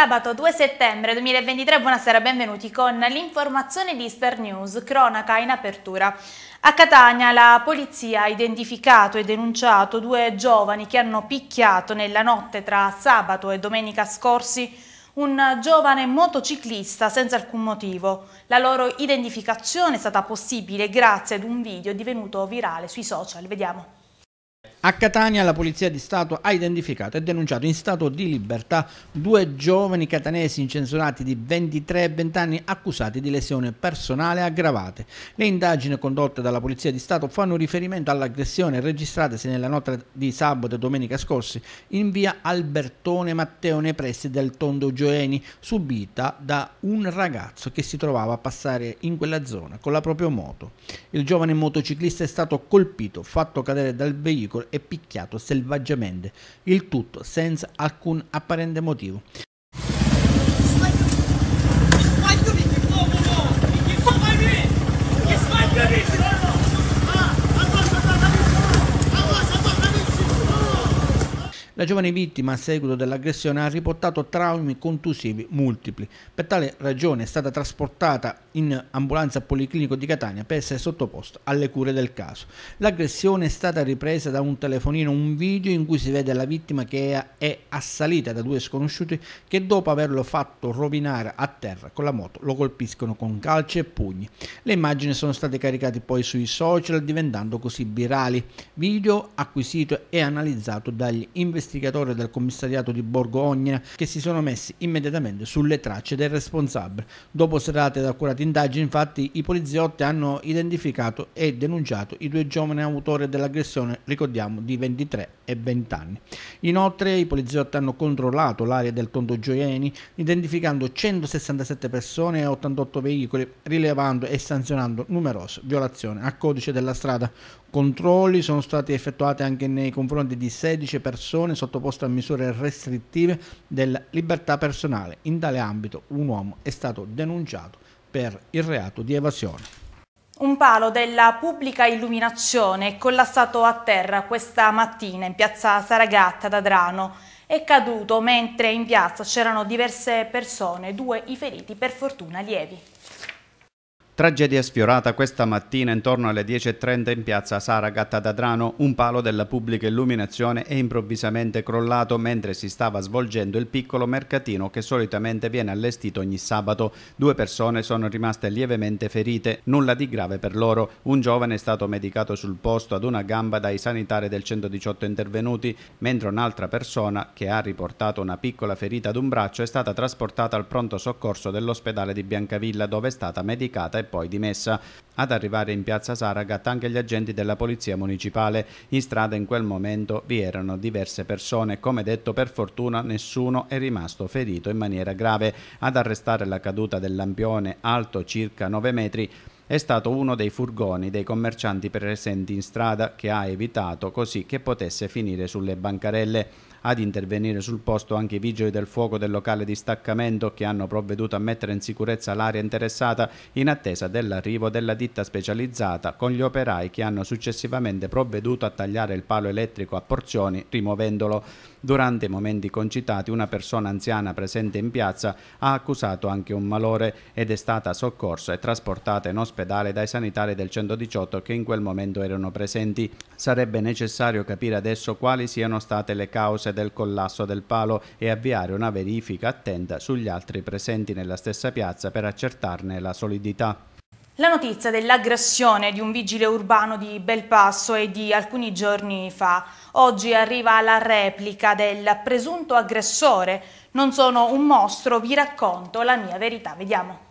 Sabato 2 settembre 2023, buonasera, benvenuti con l'informazione di Star News, cronaca in apertura. A Catania la polizia ha identificato e denunciato due giovani che hanno picchiato nella notte tra sabato e domenica scorsi un giovane motociclista senza alcun motivo. La loro identificazione è stata possibile grazie ad un video divenuto virale sui social. Vediamo. A Catania la Polizia di Stato ha identificato e denunciato in stato di libertà due giovani catanesi incensurati di 23 e 20 anni accusati di lesione personale aggravate. Le indagini condotte dalla Polizia di Stato fanno riferimento all'aggressione registratasi nella notte di sabato e domenica scorsi in via Albertone Matteo nei pressi del Tondo Gioeni, subita da un ragazzo che si trovava a passare in quella zona con la propria moto. Il giovane motociclista è stato colpito, fatto cadere dal veicolo e e picchiato selvaggiamente, il tutto senza alcun apparente motivo. La giovane vittima a seguito dell'aggressione ha riportato traumi contusivi multipli. Per tale ragione è stata trasportata in ambulanza policlinico di Catania per essere sottoposta alle cure del caso. L'aggressione è stata ripresa da un telefonino, un video in cui si vede la vittima che è assalita da due sconosciuti che dopo averlo fatto rovinare a terra con la moto lo colpiscono con calci e pugni. Le immagini sono state caricate poi sui social diventando così virali. Video acquisito e analizzato dagli investigatori investigatore del commissariato di Borgo Ognina che si sono messi immediatamente sulle tracce del responsabile. Dopo serate ed accurate indagini, infatti, i poliziotti hanno identificato e denunciato i due giovani autori dell'aggressione, ricordiamo, di 23 e 20 anni. Inoltre i poliziotti hanno controllato l'area del Tondo Gioieni, identificando 167 persone e 88 veicoli, rilevando e sanzionando numerose violazioni al codice della strada, Controlli sono stati effettuati anche nei confronti di 16 persone sottoposte a misure restrittive della libertà personale. In tale ambito un uomo è stato denunciato per il reato di evasione. Un palo della pubblica illuminazione è collassato a terra questa mattina in piazza Saragatta da Drano. È caduto mentre in piazza c'erano diverse persone, due i feriti per fortuna lievi. Tragedia sfiorata questa mattina intorno alle 10.30 in piazza Saragat ad Adrano. Un palo della pubblica illuminazione è improvvisamente crollato mentre si stava svolgendo il piccolo mercatino che solitamente viene allestito ogni sabato. Due persone sono rimaste lievemente ferite, nulla di grave per loro. Un giovane è stato medicato sul posto ad una gamba dai sanitari del 118 intervenuti, mentre un'altra persona, che ha riportato una piccola ferita ad un braccio, è stata trasportata al pronto soccorso dell'ospedale di Biancavilla dove è stata medicata e poi dimessa. Ad arrivare in piazza Saragat anche gli agenti della polizia municipale. In strada in quel momento vi erano diverse persone. Come detto, per fortuna nessuno è rimasto ferito in maniera grave. Ad arrestare la caduta del lampione alto circa 9 metri è stato uno dei furgoni dei commercianti presenti in strada che ha evitato così che potesse finire sulle bancarelle. Ad intervenire sul posto anche i vigili del fuoco del locale di staccamento che hanno provveduto a mettere in sicurezza l'area interessata in attesa dell'arrivo della ditta specializzata con gli operai che hanno successivamente provveduto a tagliare il palo elettrico a porzioni rimuovendolo. Durante i momenti concitati una persona anziana presente in piazza ha accusato anche un malore ed è stata soccorsa e trasportata in ospedale dai sanitari del 118 che in quel momento erano presenti. Sarebbe necessario capire adesso quali siano state le cause del collasso del palo e avviare una verifica attenta sugli altri presenti nella stessa piazza per accertarne la solidità. La notizia dell'aggressione di un vigile urbano di Belpasso è di alcuni giorni fa. Oggi arriva la replica del presunto aggressore. Non sono un mostro, vi racconto la mia verità. Vediamo.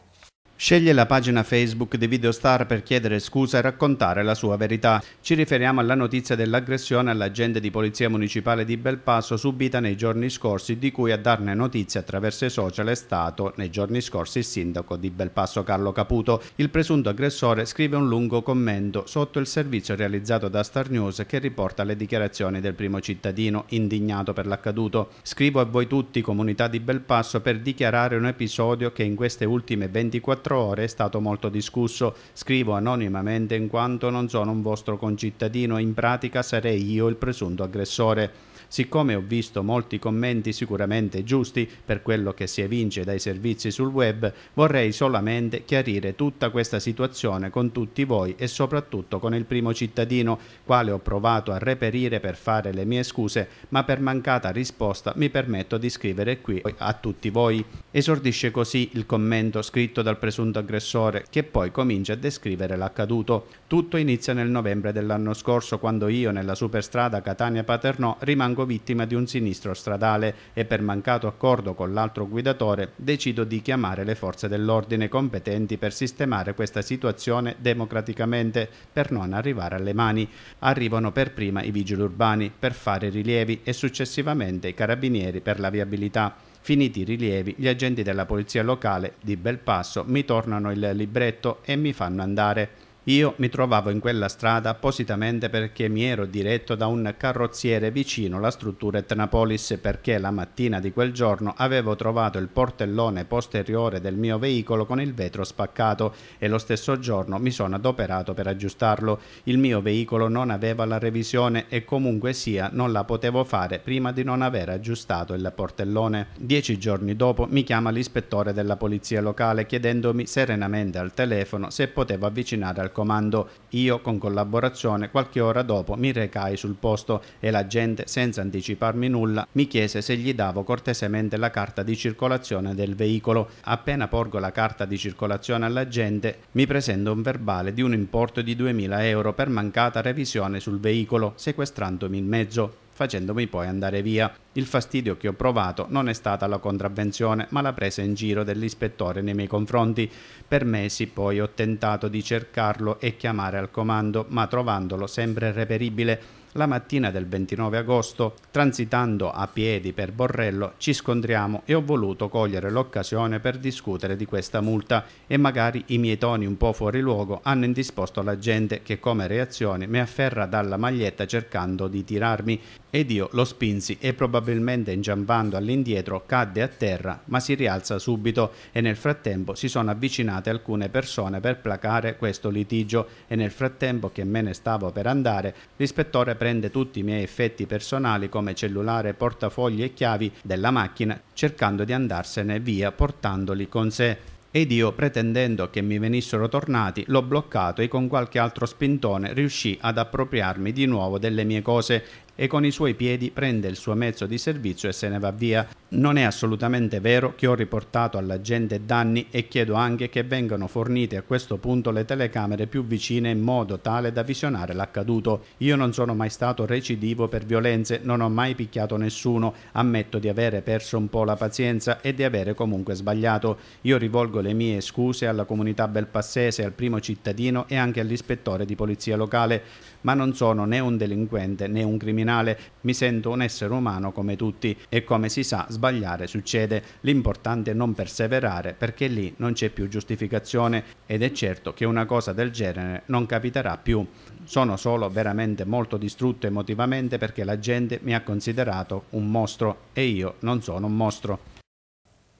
Sceglie la pagina Facebook di Videostar per chiedere scusa e raccontare la sua verità. Ci riferiamo alla notizia dell'aggressione all'agente di polizia municipale di Belpasso subita nei giorni scorsi, di cui a darne notizia attraverso i social è stato nei giorni scorsi il sindaco di Belpasso Carlo Caputo. Il presunto aggressore scrive un lungo commento sotto il servizio realizzato da Star News che riporta le dichiarazioni del primo cittadino indignato per l'accaduto. Scrivo a voi tutti, comunità di Belpasso, per dichiarare un episodio che in queste ultime 24 ore 24 ore è stato molto discusso. Scrivo anonimamente in quanto non sono un vostro concittadino, in pratica sarei io il presunto aggressore. Siccome ho visto molti commenti sicuramente giusti per quello che si evince dai servizi sul web, vorrei solamente chiarire tutta questa situazione con tutti voi e soprattutto con il primo cittadino, quale ho provato a reperire per fare le mie scuse, ma per mancata risposta mi permetto di scrivere qui a tutti voi. Esordisce così il commento scritto dal presunto aggressore, che poi comincia a descrivere l'accaduto. Tutto inizia nel novembre dell'anno scorso, quando io nella superstrada Catania-Paternò rimango rimango vittima di un sinistro stradale e per mancato accordo con l'altro guidatore decido di chiamare le forze dell'ordine competenti per sistemare questa situazione democraticamente per non arrivare alle mani. Arrivano per prima i vigili urbani per fare rilievi e successivamente i carabinieri per la viabilità. Finiti i rilievi, gli agenti della polizia locale di Belpasso mi tornano il libretto e mi fanno andare. Io mi trovavo in quella strada appositamente perché mi ero diretto da un carrozziere vicino alla struttura Etnapolis perché la mattina di quel giorno avevo trovato il portellone posteriore del mio veicolo con il vetro spaccato e lo stesso giorno mi sono adoperato per aggiustarlo. Il mio veicolo non aveva la revisione e comunque sia non la potevo fare prima di non aver aggiustato il portellone. Dieci giorni dopo mi chiama l'ispettore della polizia locale chiedendomi serenamente al telefono se potevo avvicinare al raccomando, io con collaborazione qualche ora dopo mi recai sul posto e la gente, senza anticiparmi nulla, mi chiese se gli davo cortesemente la carta di circolazione del veicolo. Appena porgo la carta di circolazione alla gente, mi presento un verbale di un importo di 2.000 euro per mancata revisione sul veicolo, sequestrandomi il mezzo facendomi poi andare via. Il fastidio che ho provato non è stata la contravvenzione, ma la presa in giro dell'ispettore nei miei confronti. Per mesi poi ho tentato di cercarlo e chiamare al comando, ma trovandolo sempre reperibile la mattina del 29 agosto, transitando a piedi per Borrello, ci scontriamo e ho voluto cogliere l'occasione per discutere di questa multa e magari i miei toni un po' fuori luogo hanno indisposto la gente che come reazione mi afferra dalla maglietta cercando di tirarmi ed io lo spinsi e probabilmente inciampando all'indietro cadde a terra ma si rialza subito e nel frattempo si sono avvicinate alcune persone per placare questo litigio e nel frattempo che me ne stavo per andare l'ispettore prende tutti i miei effetti personali come cellulare, portafogli e chiavi della macchina, cercando di andarsene via portandoli con sé ed io, pretendendo che mi venissero tornati, l'ho bloccato e con qualche altro spintone riuscì ad appropriarmi di nuovo delle mie cose e con i suoi piedi prende il suo mezzo di servizio e se ne va via. Non è assolutamente vero che ho riportato alla gente danni e chiedo anche che vengano fornite a questo punto le telecamere più vicine in modo tale da visionare l'accaduto. Io non sono mai stato recidivo per violenze, non ho mai picchiato nessuno, ammetto di avere perso un po' la pazienza e di avere comunque sbagliato. Io rivolgo le mie scuse alla comunità belpassese, al primo cittadino e anche all'ispettore di polizia locale ma non sono né un delinquente né un criminale, mi sento un essere umano come tutti e come si sa sbagliare succede, l'importante è non perseverare perché lì non c'è più giustificazione ed è certo che una cosa del genere non capiterà più. Sono solo veramente molto distrutto emotivamente perché la gente mi ha considerato un mostro e io non sono un mostro.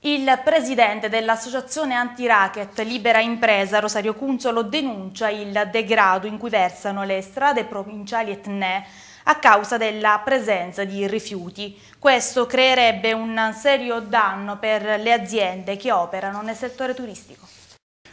Il presidente dell'associazione anti-racket Libera Impresa, Rosario Cunzolo, denuncia il degrado in cui versano le strade provinciali etnee a causa della presenza di rifiuti. Questo creerebbe un serio danno per le aziende che operano nel settore turistico.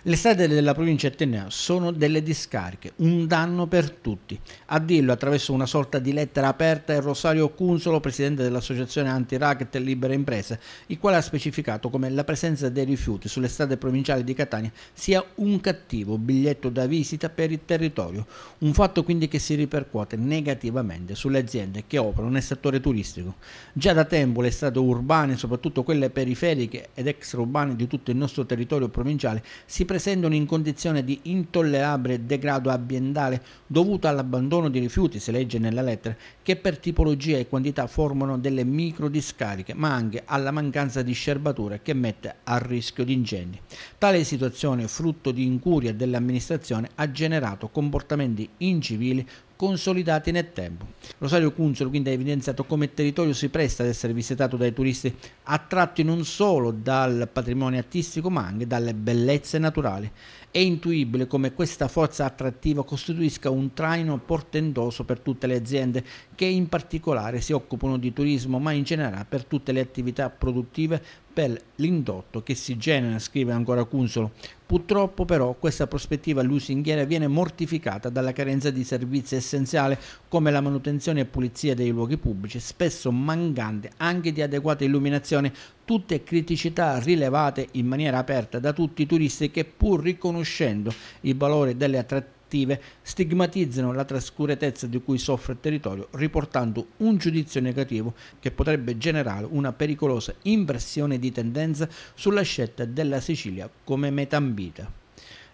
Le strade della provincia etnea sono delle discariche, un danno per tutti. A dirlo attraverso una sorta di lettera aperta è Rosario Cunzolo, presidente dell'associazione anti-racket Libera Impresa, il quale ha specificato come la presenza dei rifiuti sulle strade provinciali di Catania sia un cattivo biglietto da visita per il territorio, un fatto quindi che si ripercuote negativamente sulle aziende che operano nel settore turistico. Già da tempo le strade urbane, soprattutto quelle periferiche ed extraurbane di tutto il nostro territorio provinciale, si presentano presentano in condizione di intollerabile degrado ambientale dovuto all'abbandono di rifiuti, si legge nella lettera, che per tipologia e quantità formano delle microdiscariche, ma anche alla mancanza di scerbature che mette a rischio di incendi. Tale situazione, frutto di incuria dell'amministrazione, ha generato comportamenti incivili consolidati nel tempo. Rosario Cunzolo quindi ha evidenziato come il territorio si presta ad essere visitato dai turisti attratti non solo dal patrimonio artistico ma anche dalle bellezze naturali. È intuibile come questa forza attrattiva costituisca un traino portentoso per tutte le aziende che in particolare si occupano di turismo ma in generale per tutte le attività produttive per l'indotto che si genera, scrive ancora Cunzolo. Purtroppo però questa prospettiva lusinghiera viene mortificata dalla carenza di servizi essenziali come la manutenzione e pulizia dei luoghi pubblici, spesso mancante anche di adeguata illuminazione, tutte criticità rilevate in maniera aperta da tutti i turisti che pur riconoscendo il valore delle attrattive cattive stigmatizzano la trascuratezza di cui soffre il territorio riportando un giudizio negativo che potrebbe generare una pericolosa inversione di tendenza sulla scelta della Sicilia come metambita.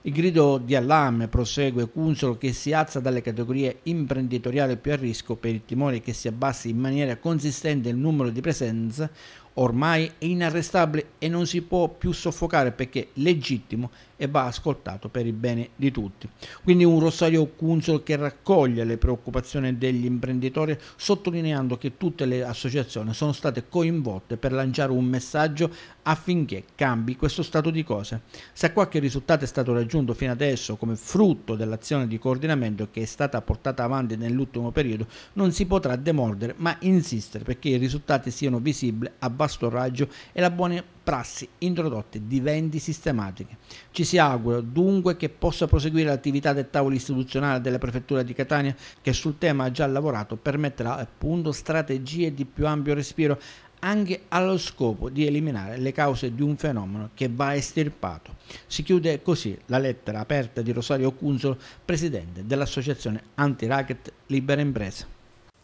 Il grido di allarme prosegue Cunzolo che si alza dalle categorie imprenditoriali più a rischio per il timore che si abbassi in maniera consistente il numero di presenze ormai è inarrestabile e non si può più soffocare perché è legittimo e va ascoltato per il bene di tutti. Quindi un Rosario consul che raccoglie le preoccupazioni degli imprenditori sottolineando che tutte le associazioni sono state coinvolte per lanciare un messaggio affinché cambi questo stato di cose. Se qualche risultato è stato raggiunto fino adesso come frutto dell'azione di coordinamento che è stata portata avanti nell'ultimo periodo, non si potrà demordere ma insistere perché i risultati siano visibili a vasto raggio e la buona prassi introdotte diventi sistematica. Ci si augura dunque che possa proseguire l'attività del tavolo istituzionale della Prefettura di Catania che sul tema ha già lavorato per mettere a punto strategie di più ampio respiro anche allo scopo di eliminare le cause di un fenomeno che va estirpato. Si chiude così la lettera aperta di Rosario Cunzolo, presidente dell'associazione anti-racket Libera Impresa.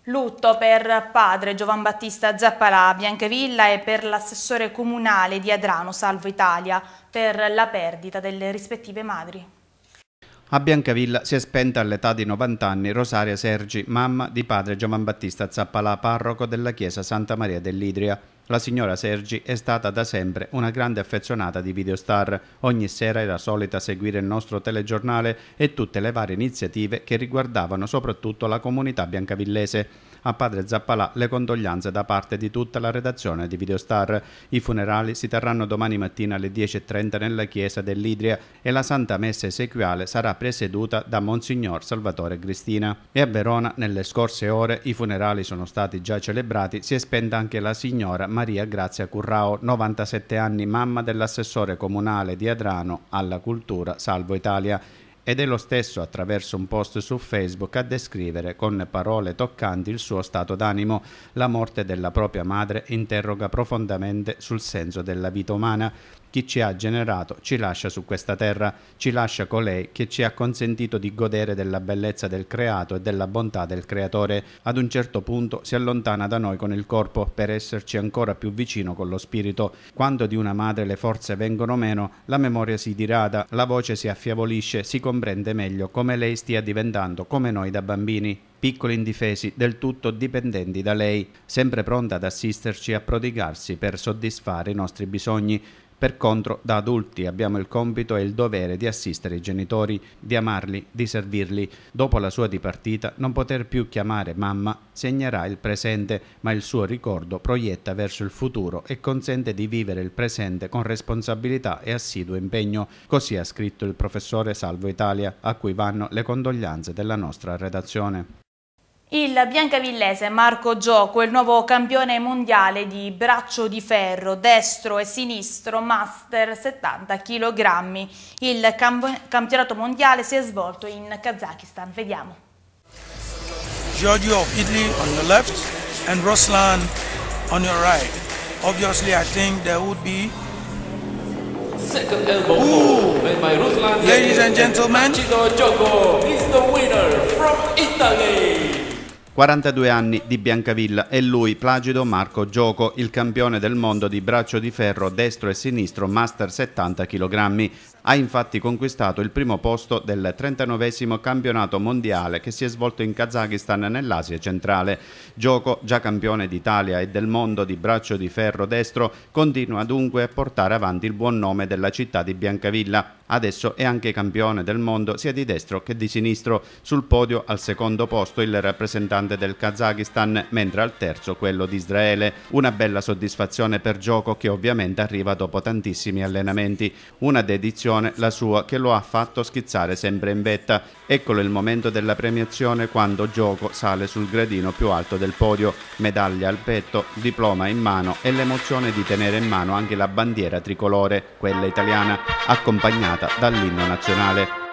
Lutto per padre Giovan Battista Zappalà, Bianchevilla e per l'assessore comunale di Adrano Salvo Italia per la perdita delle rispettive madri. A Biancavilla si è spenta all'età di 90 anni Rosaria Sergi, mamma di padre Giovan Battista Zappalà, parroco della chiesa Santa Maria dell'Idria. La signora Sergi è stata da sempre una grande affezionata di Videostar. Ogni sera era solita seguire il nostro telegiornale e tutte le varie iniziative che riguardavano soprattutto la comunità biancavillese a padre Zappalà le condoglianze da parte di tutta la redazione di Videostar. I funerali si terranno domani mattina alle 10.30 nella chiesa dell'Idria e la Santa Messa esequiale sarà presieduta da Monsignor Salvatore Cristina. E a Verona, nelle scorse ore, i funerali sono stati già celebrati, si è spenta anche la signora Maria Grazia Currao, 97 anni, mamma dell'assessore comunale di Adrano alla cultura Salvo Italia ed è lo stesso attraverso un post su Facebook a descrivere con parole toccanti il suo stato d'animo. La morte della propria madre interroga profondamente sul senso della vita umana chi ci ha generato ci lascia su questa terra, ci lascia colei che ci ha consentito di godere della bellezza del creato e della bontà del creatore. Ad un certo punto si allontana da noi con il corpo per esserci ancora più vicino con lo spirito. Quando di una madre le forze vengono meno, la memoria si dirada, la voce si affiavolisce, si comprende meglio come lei stia diventando come noi da bambini piccoli indifesi, del tutto dipendenti da lei, sempre pronta ad assisterci e a prodigarsi per soddisfare i nostri bisogni, per contro, da adulti abbiamo il compito e il dovere di assistere i genitori, di amarli, di servirli. Dopo la sua dipartita, non poter più chiamare mamma segnerà il presente, ma il suo ricordo proietta verso il futuro e consente di vivere il presente con responsabilità e assiduo impegno. Così ha scritto il professore Salvo Italia, a cui vanno le condoglianze della nostra redazione. Il biancavillese Marco Gioco è il nuovo campione mondiale di braccio di ferro, destro e sinistro, master 70 kg. Il campionato mondiale si è svolto in Kazakistan. Vediamo. Giorgio of Italy on your left and Ruslan on your right. Obviously I think there would be Second elbow Ooh. by Ruslan. Ladies and gentlemen, Gino Gioco is the winner from Italy. 42 anni di Biancavilla e lui Plagido Marco Gioco, il campione del mondo di braccio di ferro destro e sinistro Master 70 kg. Ha infatti conquistato il primo posto del 39 campionato mondiale che si è svolto in Kazakistan nell'Asia centrale. Gioco già campione d'Italia e del mondo di braccio di ferro destro continua dunque a portare avanti il buon nome della città di Biancavilla. Adesso è anche campione del mondo sia di destro che di sinistro. Sul podio al secondo posto il rappresentante del Kazakistan, mentre al terzo quello di Israele. Una bella soddisfazione per gioco che ovviamente arriva dopo tantissimi allenamenti. Una dedizione prestazione, la sua, che lo ha fatto schizzare sempre in vetta. Eccolo il momento della premiazione quando Gioco sale sul gradino più alto del podio, medaglia al petto, diploma in mano e l'emozione di tenere in mano anche la bandiera tricolore, quella italiana, accompagnata dall'inno nazionale.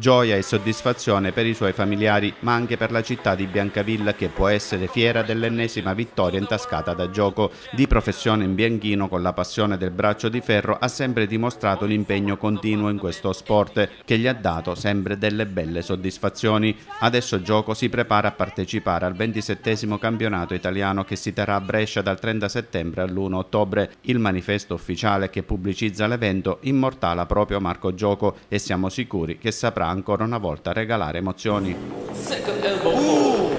gioia e soddisfazione per i suoi familiari, ma anche per la città di Biancavilla che può essere fiera dell'ennesima vittoria intascata da gioco. Di professione in bianchino, con la passione del braccio di ferro, ha sempre dimostrato l'impegno continuo in questo sport, che gli ha dato sempre delle belle soddisfazioni. Adesso Gioco si prepara a partecipare al 27 campionato italiano che si terrà a Brescia dal 30 settembre all'1 ottobre. Il manifesto ufficiale che pubblicizza l'evento immortala proprio Marco Gioco e siamo sicuri che saprà ancora una volta regalare emozioni. Uh,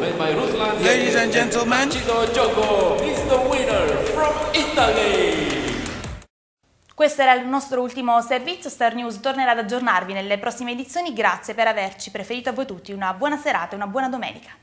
ladies and gentlemen, questo era il nostro ultimo servizio, Star News tornerà ad aggiornarvi nelle prossime edizioni, grazie per averci preferito a voi tutti una buona serata e una buona domenica.